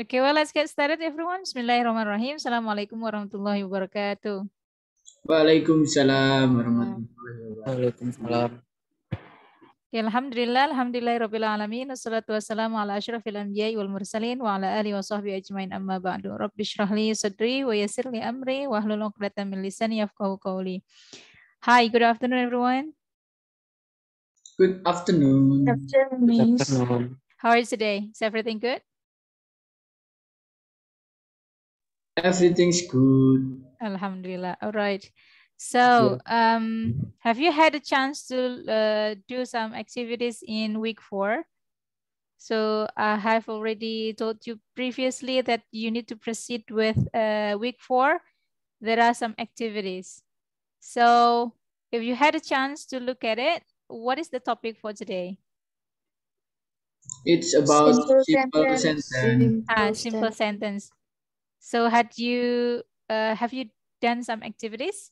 Okay, well, let's get started, everyone. Bismillahirrahmanirrahim. Assalamualaikum warahmatullahi wabarakatuh. Waalaikumsalam warahmatullahi wabarakatuh. Waalaikumsalam. Alhamdulillah, Alhamdulillahirabbil alamin. Wassalatu wassalamu ala asyrafil anbiya'i wal mursalin wa ala alihi wa sahbihi ajmain amma ba'du. Rabbi shrah sadri wa yassir li amri wa hlul 'uqdatam min lisani yafqahu qawli. Hi, good afternoon everyone. Good afternoon. Good afternoon. Good afternoon. How is today? Is everything good? Everything's good. Alhamdulillah. All right. So, um, have you had a chance to uh, do some activities in week four? So I have already told you previously that you need to proceed with uh, week four. There are some activities. So if you had a chance to look at it, what is the topic for today? It's about simple, simple sentence. sentence. ah, simple sentence. So had you uh, have you done some activities?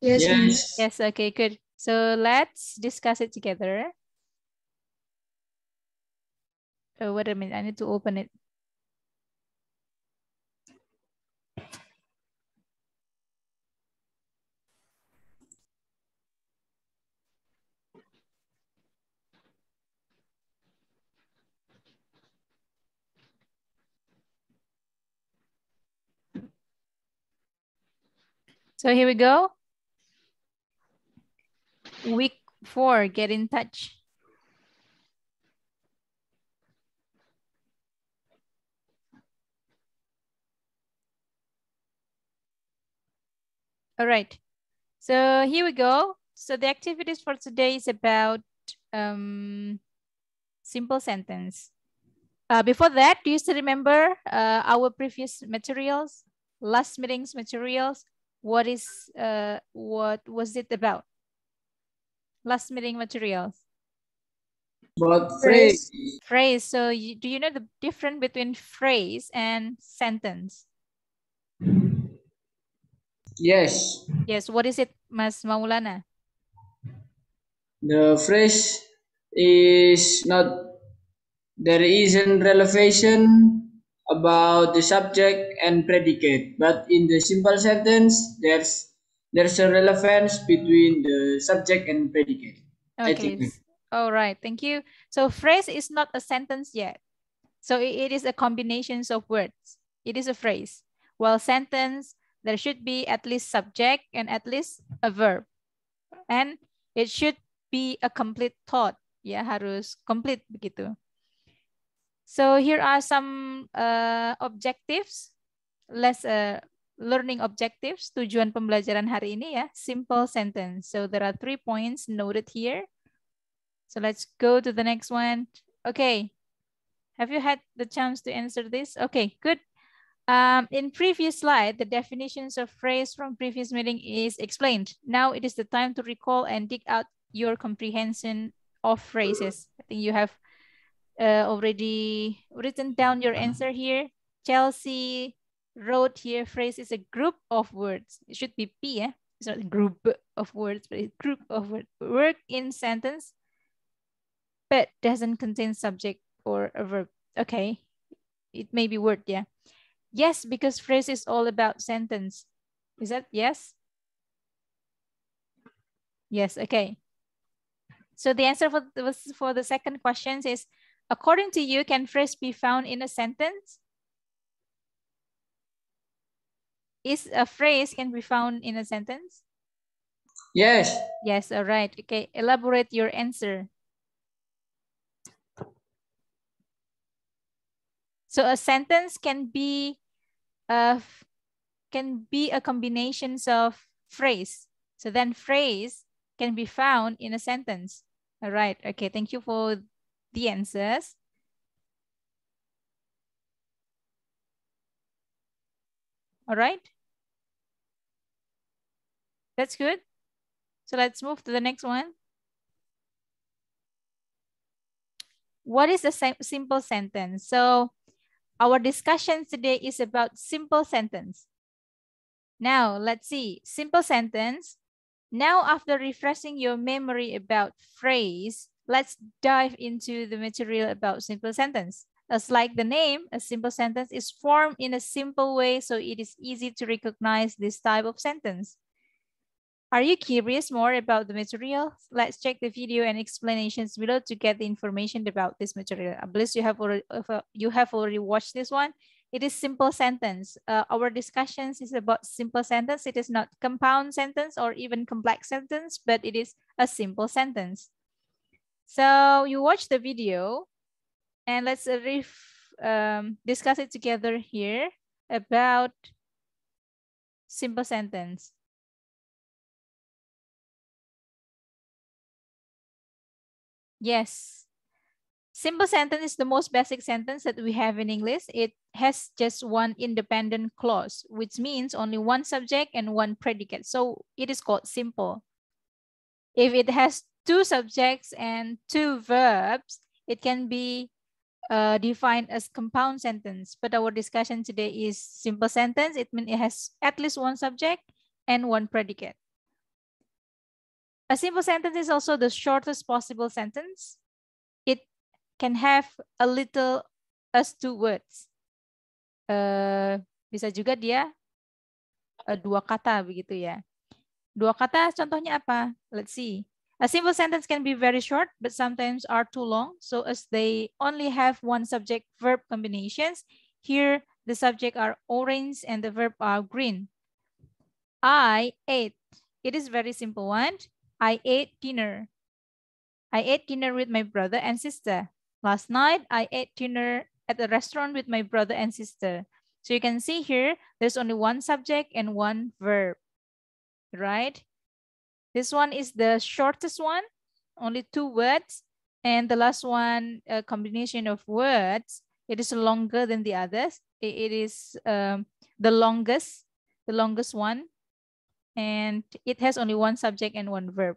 Yes. Yes. Yes. Okay. Good. So let's discuss it together. Oh, wait a minute. I need to open it. So here we go. Week four, get in touch. All right, so here we go. So the activities for today is about um, simple sentence. Uh, before that, do you still remember uh, our previous materials, last meeting's materials? what is uh, what was it about? Last meeting materials. But phrase. Phrase. So you, do you know the difference between phrase and sentence? Yes. Yes. What is it, Mas Maulana? The phrase is not there isn't relevation about the subject and predicate, but in the simple sentence, there's there's a relevance between the subject and predicate. Okay. All right. Thank you. So phrase is not a sentence yet. So it is a combinations of words. It is a phrase. While sentence, there should be at least subject and at least a verb. And it should be a complete thought. Yeah, harus complete begitu. So here are some uh, objectives. less uh, learning objectives, tujuan pembelajaran hari ini ya, simple sentence. So there are three points noted here. So let's go to the next one. Okay, have you had the chance to answer this? Okay, good. Um, in previous slide, the definitions of phrase from previous meeting is explained. Now it is the time to recall and dig out your comprehension of phrases. I think you have uh, already written down your uh-huh. answer here. Chelsea wrote here, phrase is a group of words. It should be P, yeah? It's not a group of words, but a group of words. Work in sentence, but doesn't contain subject or a verb. Okay, it may be word, yeah. Yes, because phrase is all about sentence. Is that yes? Yes, okay. So the answer for the, for the second question is According to you, can phrase be found in a sentence? Is a phrase can be found in a sentence? Yes. Yes, all right. Okay, elaborate your answer. So a sentence can be uh, can be a combinations of phrase. So then phrase can be found in a sentence. All right. Okay, thank you for the answers. All right. That's good. So let's move to the next one. What is a simple sentence? So our discussion today is about simple sentence. Now, let's see. Simple sentence. Now, after refreshing your memory about phrase, Let's dive into the material about simple sentence. As like the name, a simple sentence is formed in a simple way, so it is easy to recognize this type of sentence. Are you curious more about the material? Let's check the video and explanations below to get the information about this material. I bless you have already, uh, you have already watched this one, it is simple sentence. Uh, our discussions is about simple sentence. It is not compound sentence or even complex sentence, but it is a simple sentence. So you watch the video and let's uh, um, discuss it together here about simple sentence. Yes. Simple sentence is the most basic sentence that we have in English. It has just one independent clause, which means only one subject and one predicate. So it is called simple. If it has two subjects and two verbs, it can be uh, defined as compound sentence. But our discussion today is simple sentence. It means it has at least one subject and one predicate. A simple sentence is also the shortest possible sentence. It can have a little as two words. Uh, bisa juga dia uh, dua kata begitu ya. Dua kata contohnya apa? Let's see. A simple sentence can be very short, but sometimes are too long. So as they only have one subject verb combinations, here the subject are orange and the verb are green. I ate. It is very simple one. I ate dinner. I ate dinner with my brother and sister. Last night, I ate dinner at the restaurant with my brother and sister. So you can see here, there's only one subject and one verb, right? This one is the shortest one, only two words. And the last one, a combination of words. It is longer than the others. It is um, the longest, the longest one. And it has only one subject and one verb.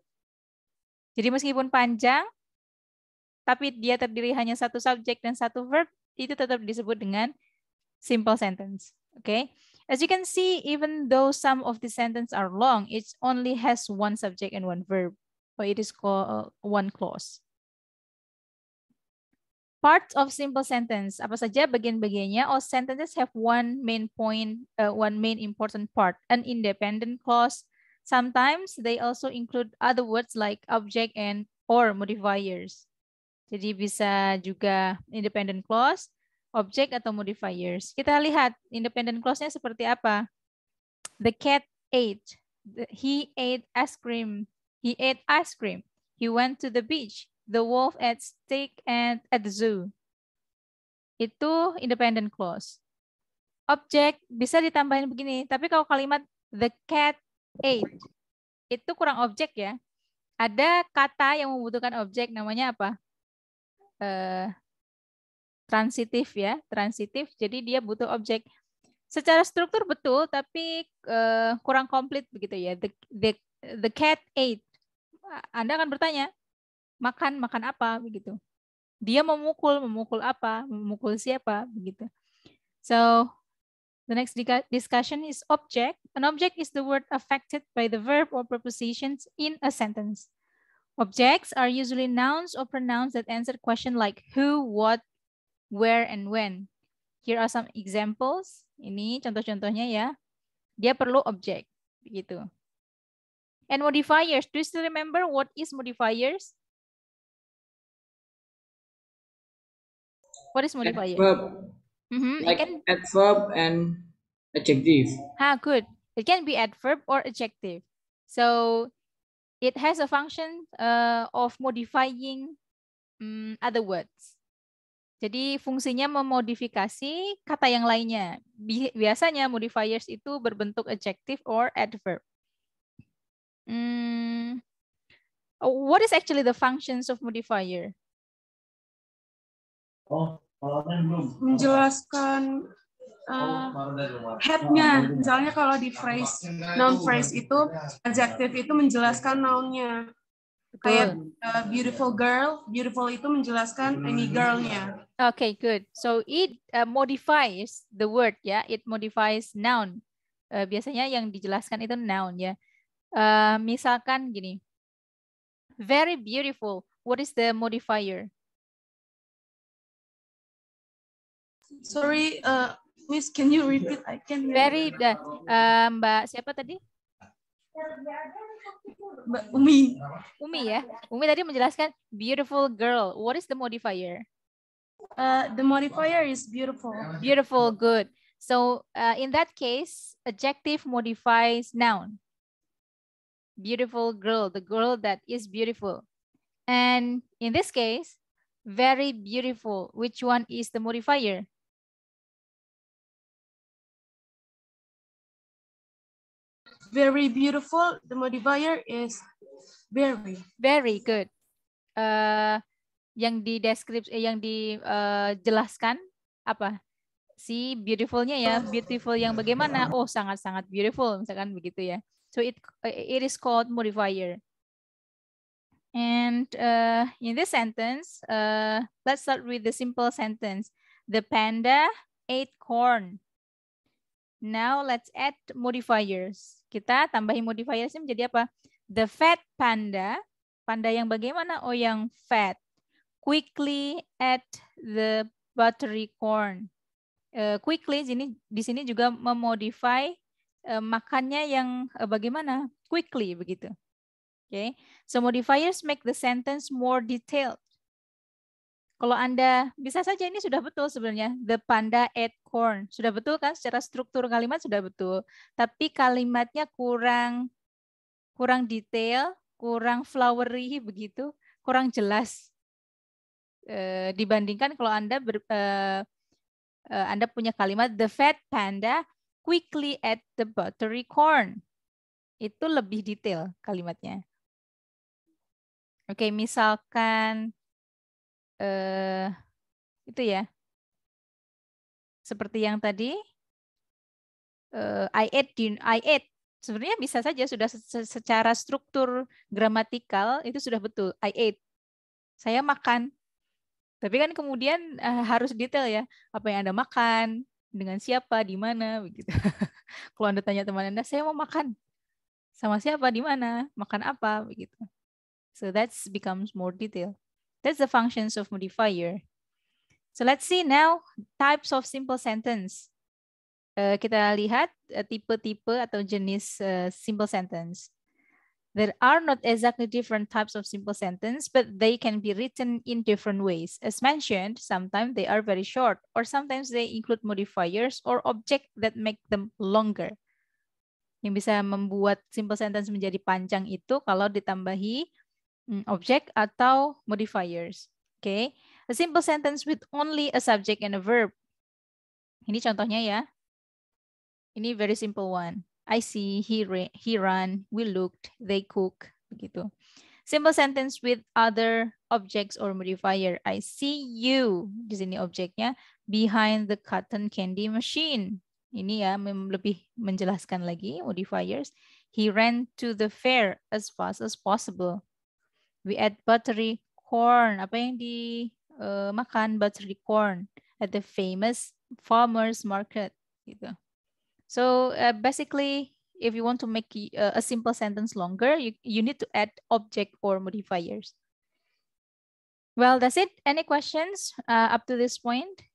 Jadi meskipun panjang, tapi dia terdiri hanya satu subject dan satu verb, itu tetap disebut dengan simple sentence. Oke. Okay? As you can see, even though some of the sentences are long, it only has one subject and one verb, or it is called uh, one clause. Parts of simple sentence, apa saja bagian-bagiannya, or sentences have one main point, uh, one main important part, an independent clause. Sometimes they also include other words like object and or modifiers. Jadi bisa juga independent clause, objek atau modifiers. Kita lihat independent clause-nya seperti apa. The cat ate. he ate ice cream. He ate ice cream. He went to the beach. The wolf ate steak and at the zoo. Itu independent clause. Objek bisa ditambahin begini, tapi kalau kalimat the cat ate itu kurang objek ya. Ada kata yang membutuhkan objek namanya apa? Uh, transitif ya, transitif. Jadi dia butuh objek secara struktur betul tapi uh, kurang komplit begitu ya. The, the the cat ate. Anda akan bertanya, makan makan apa begitu. Dia memukul, memukul apa? Memukul siapa begitu. So The next discussion is object. An object is the word affected by the verb or prepositions in a sentence. Objects are usually nouns or pronouns that answer questions like who, what, where, and when. Here are some examples. Ini contoh-contohnya ya. Dia perlu objek, begitu. And modifiers. Do you still remember what is modifiers? What is modifier? Adverb. Mm -hmm. Like it can... adverb and adjective. Ha, good. It can be adverb or adjective. So it has a function uh, of modifying um, other words. Jadi fungsinya memodifikasi kata yang lainnya. Biasanya modifiers itu berbentuk adjective or adverb. Hmm. What is actually the functions of modifier? Oh, menjelaskan uh, headnya. Misalnya kalau di phrase noun phrase itu adjective itu menjelaskan nounnya. Betul. Kayak uh, beautiful girl, beautiful itu menjelaskan hmm. any girl-nya. Okay, good. So it uh, modifies the word ya. Yeah? It modifies noun. Uh, biasanya yang dijelaskan itu noun ya. Yeah? Uh, misalkan gini. Very beautiful. What is the modifier? Sorry, uh, Miss, can you repeat? I can. Very uh, uh, Mbak siapa tadi? Umi. Umi ya. Umi tadi menjelaskan beautiful girl. What is the modifier? Uh, the modifier is beautiful. Beautiful, good. So uh, in that case, adjective modifies noun. Beautiful girl, the girl that is beautiful. And in this case, very beautiful. Which one is the modifier? very beautiful. The modifier is very. Very good. Uh, yang di deskripsi eh, yang dijelaskan eh, uh, apa? Si beautifulnya ya, oh. beautiful yang bagaimana? Oh, sangat-sangat beautiful misalkan begitu ya. So it it is called modifier. And uh, in this sentence, uh, let's start with the simple sentence. The panda ate corn. Now let's add modifiers. Kita tambahin modifiernya menjadi apa? The fat panda. Panda yang bagaimana? Oh, yang fat. Quickly at the buttery corn. Uh, quickly sini di sini juga memodify uh, makannya yang uh, bagaimana? Quickly begitu. Okay. So modifiers make the sentence more detailed. Kalau Anda bisa saja ini sudah betul sebenarnya the panda ate corn. Sudah betul kan secara struktur kalimat sudah betul. Tapi kalimatnya kurang kurang detail, kurang flowery begitu, kurang jelas. E, dibandingkan kalau Anda ber, e, e, Anda punya kalimat the fat panda quickly ate the buttery corn. Itu lebih detail kalimatnya. Oke, misalkan eh, itu ya seperti yang tadi eh, i ate i8 sebenarnya bisa saja sudah secara struktur gramatikal itu sudah betul i ate saya makan tapi kan kemudian eh, harus detail ya apa yang anda makan dengan siapa di mana begitu kalau anda tanya teman anda saya mau makan sama siapa di mana makan apa begitu so that's becomes more detail That's the functions of modifier. So let's see now types of simple sentence. Uh, kita lihat uh, tipe-tipe uh, atau jenis uh, simple sentence. There are not exactly different types of simple sentence, but they can be written in different ways. As mentioned, sometimes they are very short, or sometimes they include modifiers or object that make them longer. Yang bisa membuat simple sentence menjadi panjang itu kalau ditambahi Hmm, object atau modifiers. Oke, okay? a simple sentence with only a subject and a verb. Ini contohnya ya. Ini very simple one. I see, he, he run, we looked, they cook, begitu. Simple sentence with other objects or modifier. I see you, di sini objeknya, behind the cotton candy machine. Ini ya, lebih menjelaskan lagi modifiers. He ran to the fair as fast as possible. We add buttery corn. Apa yang dimakan eh, uh, buttery corn at the famous farmer's market. Gitu. So uh, basically, if you want to make a, uh, a simple sentence longer, you, you need to add object or modifiers. Well, that's it. Any questions uh, up to this point?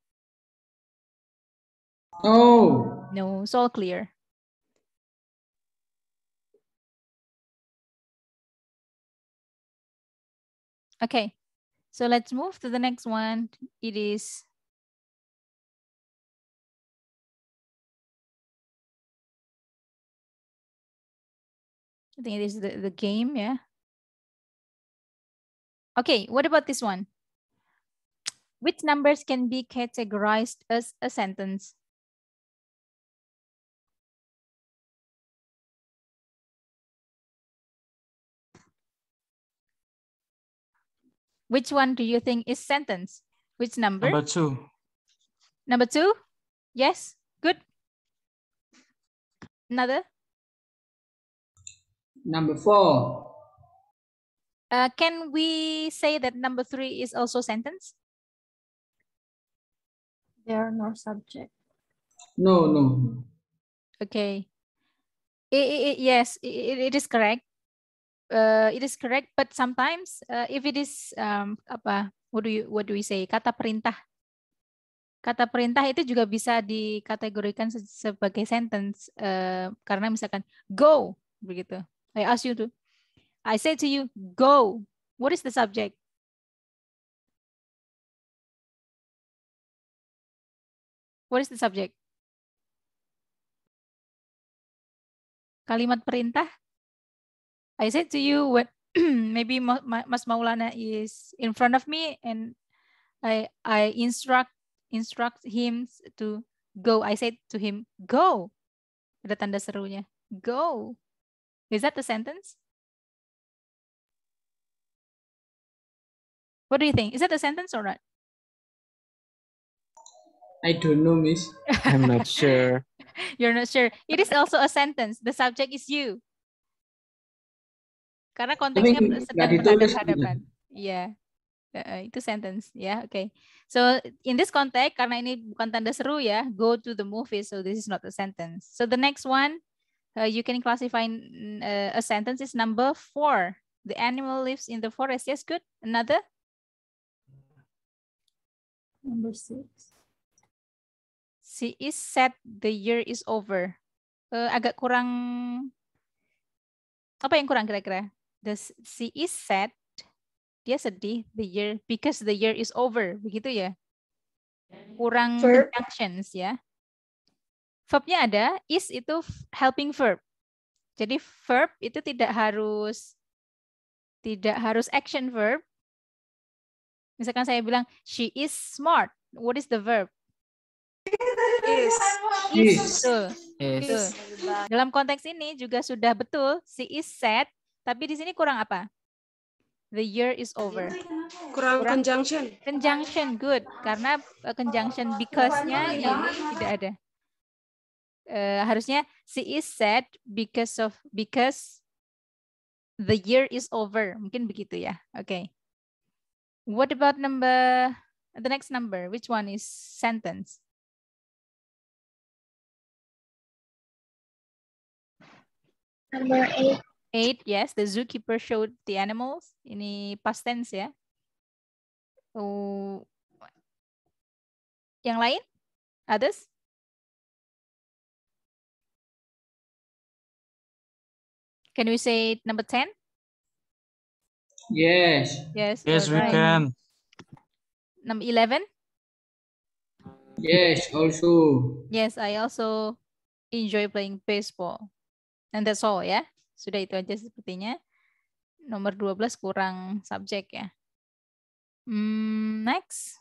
No. No, it's all clear. Okay, so let's move to the next one. It is I think it is the, the game, yeah. Okay, what about this one? Which numbers can be categorized as a sentence? Which one do you think is sentence? Which number? Number two. Number two? Yes, good. Another? Number four. Uh, can we say that number three is also sentence? There are no subject. No, no. Okay. It, it, yes, it, it is correct. uh, it is correct but sometimes uh, if it is um, apa what do you what do we say kata perintah kata perintah itu juga bisa dikategorikan sebagai sentence uh, karena misalkan go begitu I ask you to I say to you go what is the subject what is the subject kalimat perintah I said to you when maybe Mas Maulana is in front of me and I I instruct instruct him to go. I said to him, go. Ada tanda serunya. Go. Is that the sentence? What do you think? Is that a sentence or not? I don't know, miss. I'm not sure. You're not sure. It is also a sentence. The subject is you. Karena konteksnya sedang berhadapan-hadapan. Gitu. Iya. Uh, itu sentence ya. Yeah, Oke. Okay. So in this context karena ini bukan tanda seru ya, go to the movie so this is not a sentence. So the next one uh, you can classify uh, a sentence is number four. The animal lives in the forest. Yes, good. Another? Number six. She is sad the year is over. Uh, agak kurang apa yang kurang kira-kira? the she is sad dia sedih the year because the year is over begitu ya kurang actions conjunctions ya verbnya ada is itu helping verb jadi verb itu tidak harus tidak harus action verb misalkan saya bilang she is smart what is the verb is is, is. Is. is. Is. dalam konteks ini juga sudah betul she is sad tapi di sini kurang apa? The year is over. Kurang, kurang conjunction. Conjunction, good. Karena uh, conjunction because-nya ini iya. tidak ada. Uh, harusnya she is sad because of because the year is over. Mungkin begitu ya. Oke. Okay. What about number the next number? Which one is sentence? Number eight. Eight, yes. The zookeeper showed the animals. the past tense yeah. Oh. Yang lain? Others? Can we say number 10? Yes. Yes. Yes, we right. can. Number 11? Yes, also. Yes, I also enjoy playing baseball. And that's all, yeah? Sudah itu aja sepertinya. Nomor 12 kurang subjek ya. Hmm, next.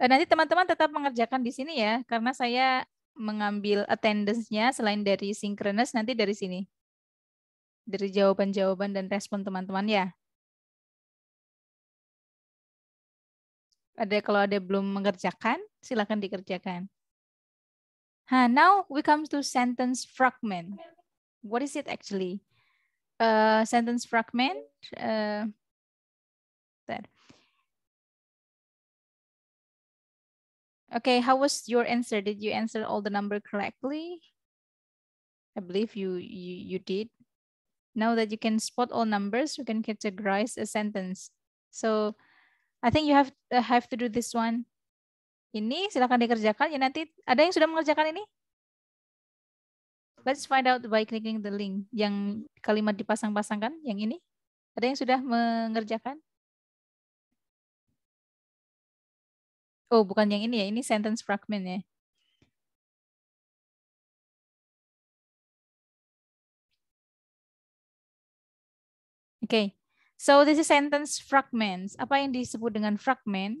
Eh, nanti teman-teman tetap mengerjakan di sini ya, karena saya mengambil attendance-nya selain dari synchronous nanti dari sini. Dari jawaban-jawaban dan respon teman-teman ya. Ada kalau ada belum mengerjakan, silakan dikerjakan. now we come to sentence fragment. What is it actually? Uh, sentence fragment. Uh, that. Okay, how was your answer? Did you answer all the number correctly? I believe you, you, you did. Now that you can spot all numbers, you can categorize a sentence. So I think you have uh, have to do this one. Ini silakan dikerjakan. Ya nanti ada yang sudah mengerjakan ini? Let's find out by clicking the link. Yang kalimat dipasang-pasangkan, yang ini. Ada yang sudah mengerjakan? Oh, bukan yang ini ya. Ini sentence fragment ya. Oke. Okay. So this is sentence fragments. Apa yang disebut dengan fragment?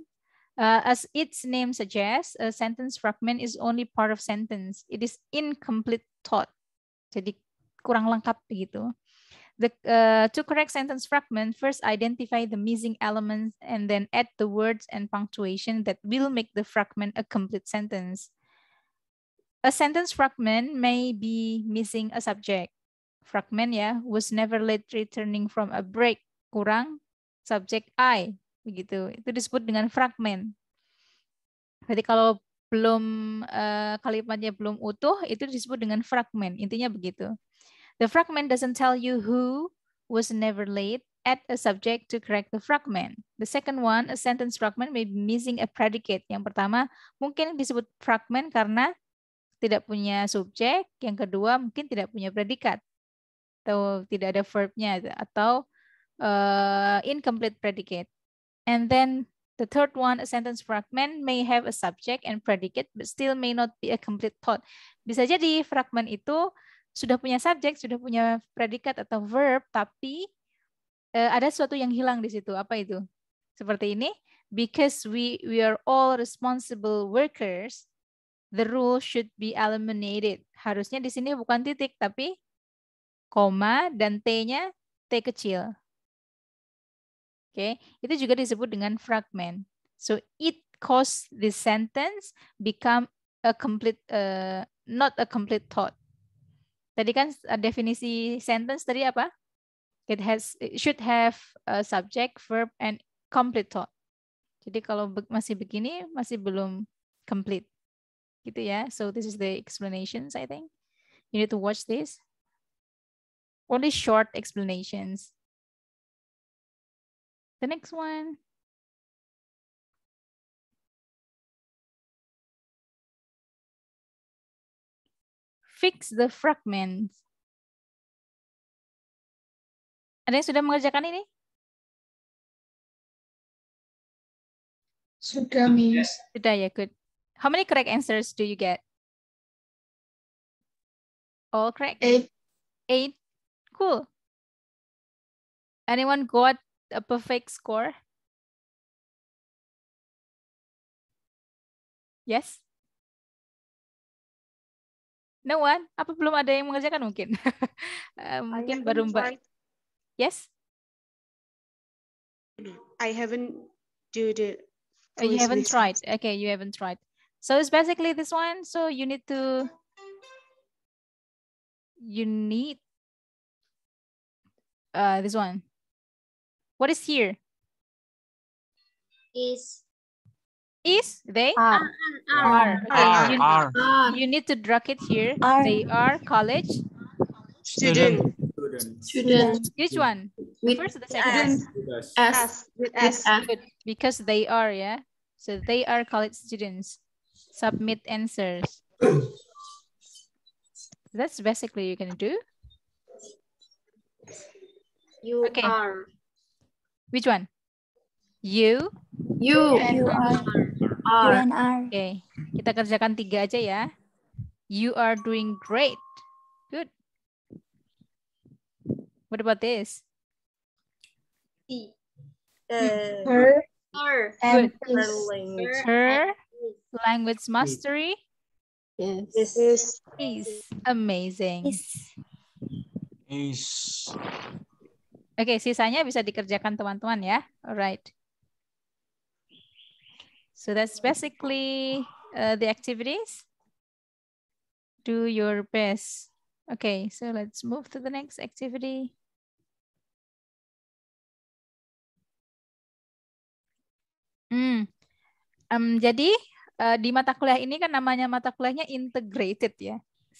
Uh, as its name suggests, a sentence fragment is only part of sentence. It is incomplete thought. Jadi kurang lengkap begitu. The, uh, to correct sentence fragment, first identify the missing elements and then add the words and punctuation that will make the fragment a complete sentence. A sentence fragment may be missing a subject. Fragment yeah, was never late returning from a break kurang subjek I begitu. Itu disebut dengan fragmen. Jadi kalau belum uh, kalimatnya belum utuh itu disebut dengan fragmen. Intinya begitu. The fragment doesn't tell you who was never late. Add a subject to correct the fragment. The second one, a sentence fragment may be missing a predicate. Yang pertama mungkin disebut fragment karena tidak punya subjek. Yang kedua mungkin tidak punya predikat atau tidak ada verbnya atau uh, incomplete predicate. And then the third one, a sentence fragment may have a subject and predicate, but still may not be a complete thought. Bisa jadi fragment itu sudah punya subject, sudah punya predikat atau verb, tapi uh, ada sesuatu yang hilang di situ. Apa itu? Seperti ini. Because we we are all responsible workers, the rule should be eliminated. Harusnya di sini bukan titik, tapi koma dan T-nya T kecil. Okay, itu juga disebut dengan fragment. So it cause the sentence become a complete, uh, not a complete thought. Tadi kan uh, definisi sentence tadi apa? It has, it should have a subject, verb, and complete thought. Jadi kalau be masih begini, masih belum complete. Gitu ya. So this is the explanations, I think. You need to watch this. Only short explanations. The next one. Fix the fragments. Ada yang sudah mengerjakan ini? Sudah, Miss. Sudah, ya. Good. How many correct answers do you get? All correct? Eight. Eight. Cool. Anyone got a perfect score? Yes? No one? Apa belum ada yang mengerjakan mungkin? uh, mungkin baru Mbak. Yes? I haven't do the. Oh, you haven't tried. Okay, you haven't tried. So it's basically this one. So you need to. You need. Uh, this one. What is here? Is. Is, they are. Are. Are. are. You, are. you need to drag it here. Are. They are college. Student. Student. Which one? With First or the second? With S. Good. Because they are, yeah? So they are college students. Submit answers. That's basically you can do. You okay. are. Which one? You, you, And R. R. U and R. Oke, okay. kita kerjakan tiga aja ya. You are doing great. Good. What about this? T. Uh, her. Her. Good. Her language. Her language mastery. Yes. This is amazing. Yes. Is. Oke, okay, sisanya bisa dikerjakan teman-teman ya. Alright. So that's basically uh, the activities. Do your best. Okay, so let's move to the next activity. Hmm. Um, jadi uh, di mata kuliah ini kan namanya mata kuliahnya integrated ya.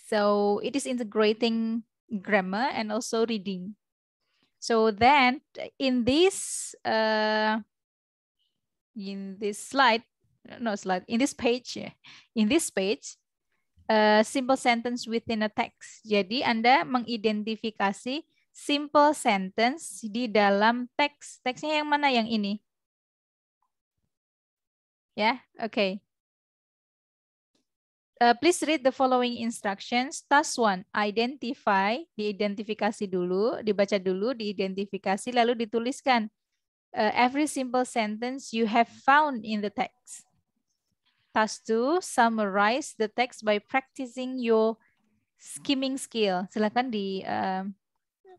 So it is integrating grammar and also reading. So then in this uh, in this slide, no slide, in this page, in this page, uh, simple sentence within a text. Jadi Anda mengidentifikasi simple sentence di dalam teks. Teksnya yang mana? Yang ini. Ya, yeah? oke. Okay uh, please read the following instructions. Task one, identify, diidentifikasi dulu, dibaca dulu, diidentifikasi, lalu dituliskan uh, every simple sentence you have found in the text. Task two, summarize the text by practicing your skimming skill. Silakan di uh,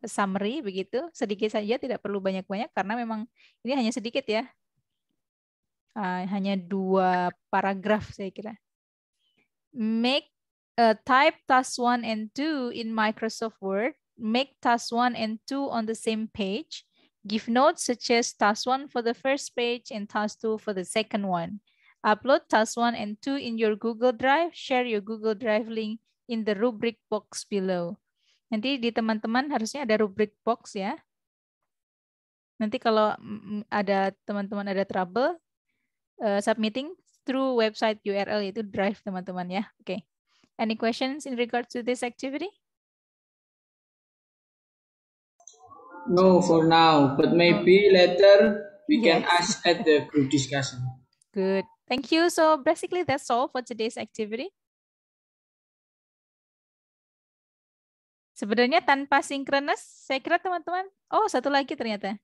summary begitu, sedikit saja tidak perlu banyak-banyak karena memang ini hanya sedikit ya. Uh, hanya dua paragraf saya kira. make uh, type task 1 and 2 in Microsoft Word, make task 1 and 2 on the same page, give notes such as task 1 for the first page and task 2 for the second one. Upload task 1 and 2 in your Google Drive, share your Google Drive link in the rubric box below. Nanti di teman-teman harusnya ada rubric box ya. Nanti kalau ada teman-teman ada trouble, uh, submitting through website URL yaitu Drive teman-teman ya. Oke. Okay. Any questions in regards to this activity? No for now, but maybe oh. later we yes. can ask at the group discussion. Good. Thank you. So basically that's all for today's activity. Sebenarnya tanpa sinkronis, saya kira teman-teman, oh satu lagi ternyata.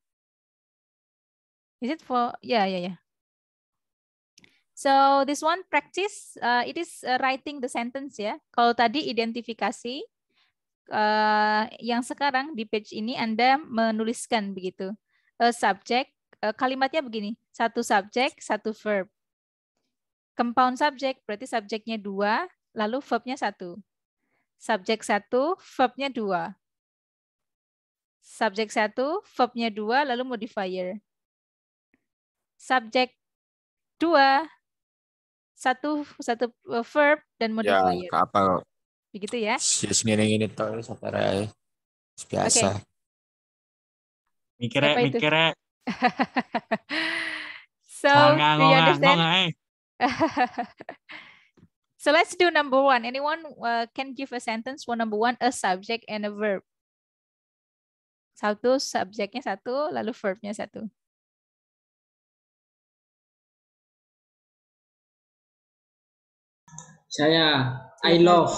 Is it for, ya, yeah, ya, yeah, ya. Yeah. So this one practice, uh, it is uh, writing the sentence ya. Kalau tadi identifikasi, uh, yang sekarang di page ini Anda menuliskan begitu. A subject, uh, kalimatnya begini, satu subject, satu verb. Compound subject berarti subjeknya dua, lalu verbnya satu. subject satu, verbnya dua. subject satu, verbnya dua, lalu modifier. subject dua, satu satu e, verb dan modifier. Ya, kapal. Begitu ya. Yes, ini ini toh satara biasa. Okay. Mikirnya mikirnya. so, ngonga, do you understand? Eh. so let's do number one. Anyone uh, can give a sentence for number one, a subject and a verb. Satu subjeknya satu, lalu verbnya satu. Saya iya I kan? love.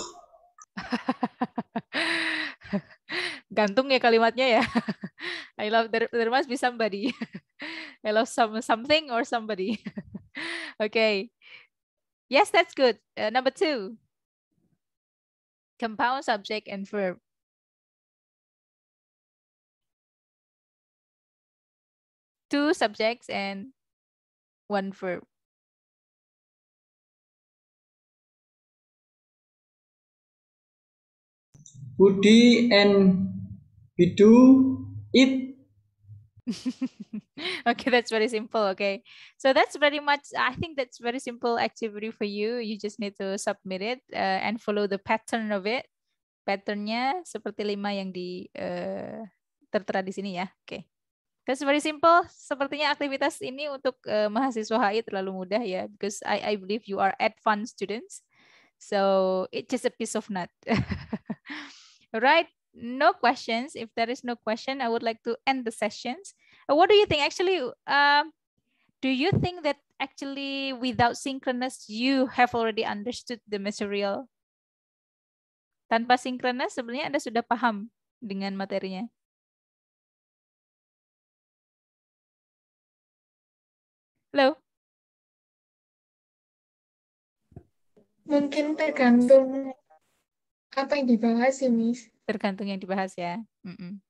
Gantung ya kalimatnya ya. I love there, there must be somebody. I love some something or somebody. okay. Yes, that's good. Uh, number two. Compound subject and verb. Two subjects and one verb. Budi and Bidu it. okay, that's very simple. Okay. So that's very much, I think that's very simple activity for you. You just need to submit it uh, and follow the pattern of it. Patternnya seperti lima yang di uh, tertera di sini ya. Oke. Okay. That's very simple. Sepertinya aktivitas ini untuk uh, mahasiswa HI terlalu mudah ya, because I I believe you are advanced students. So it just a piece of nut. Right. no questions. If there is no question, I would like to end the sessions. Uh, what do you think? Actually, um, do you think that actually without synchronous, you have already understood the material? Tanpa synchronous, sebenarnya Anda sudah paham dengan materinya. Hello. Mungkin tergantung apa yang dibahas sih, ya, Miss? Tergantung yang dibahas ya. Mm-mm.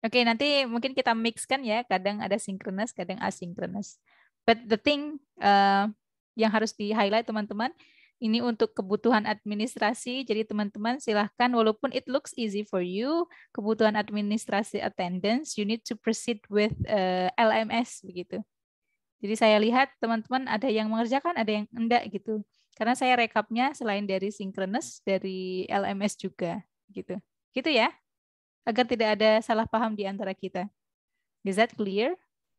Oke, nanti mungkin kita mix kan ya. Kadang ada synchronous, kadang asynchronous. But the thing uh, yang harus di-highlight teman-teman, ini untuk kebutuhan administrasi. Jadi teman-teman silahkan, walaupun it looks easy for you, kebutuhan administrasi attendance, you need to proceed with uh, eh, LMS begitu. Jadi saya lihat teman-teman ada yang mengerjakan, ada yang enggak gitu. Karena saya rekapnya selain dari synchronous dari LMS juga gitu. Gitu ya. Agar tidak ada salah paham di antara kita. Is that clear?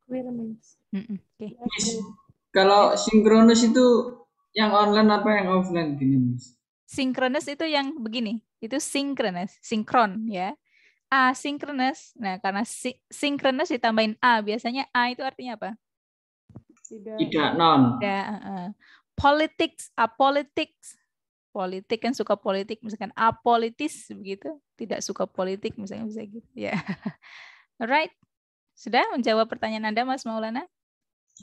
Clear means. Mm -mm. Okay. Yes. Kalau synchronous itu yang online apa yang offline gini, Miss? synchronous itu yang begini, itu synchronous sinkron ya. synchronous. Nah, karena si ditambahin a, biasanya a itu artinya apa? Tidak. Tidak non. Tidak politics, apolitics, politik kan suka politik, misalkan apolitis begitu, tidak suka politik misalnya bisa gitu. Ya, yeah. alright, sudah menjawab pertanyaan anda, Mas Maulana?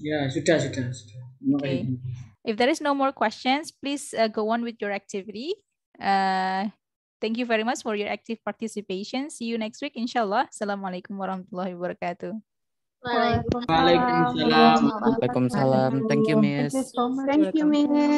Ya sudah sudah sudah. Okay. If there is no more questions, please uh, go on with your activity. Uh, thank you very much for your active participation. See you next week, insyaallah. Assalamualaikum warahmatullahi wabarakatuh. Waalaikumsalam. Waalaikumsalam. Waalaikumsalam. Thank you, Miss. Thank you, Miss.